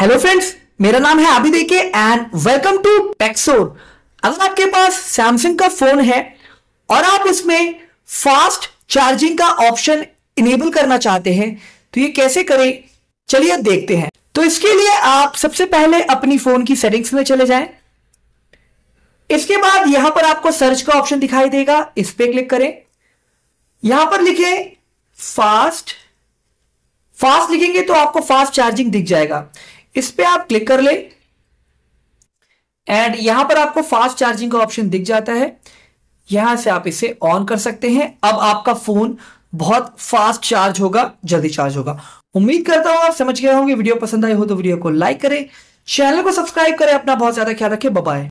hello friends मेरा नाम है अभी देखे एंड वेलकम टू टेक्सोर अगर आपके पास सैमसंग का फोन है और आप उसमें फास्ट चार्जिंग का ऑप्शन इनेबल करना चाहते हैं तो ये कैसे करें चलिए देखते हैं तो इसके लिए आप सबसे पहले अपनी फोन की सेटिंग्स में चले जाएं इसके बाद यहां पर आपको सर्च का ऑप्शन दिखाई देगा इस पर क्लिक करें यहां पर लिखे फास्ट फास्ट लिखेंगे तो आपको फास्ट चार्जिंग दिख जाएगा इस पर आप क्लिक कर ले एंड यहां पर आपको फास्ट चार्जिंग का ऑप्शन दिख जाता है यहां से आप इसे ऑन कर सकते हैं अब आपका फोन बहुत फास्ट चार्ज होगा जल्दी चार्ज होगा उम्मीद करता हूं आप समझ गए होंगे वीडियो पसंद आई हो तो वीडियो को लाइक करें चैनल को सब्सक्राइब करें अपना बहुत ज्यादा ख्याल रखें बाय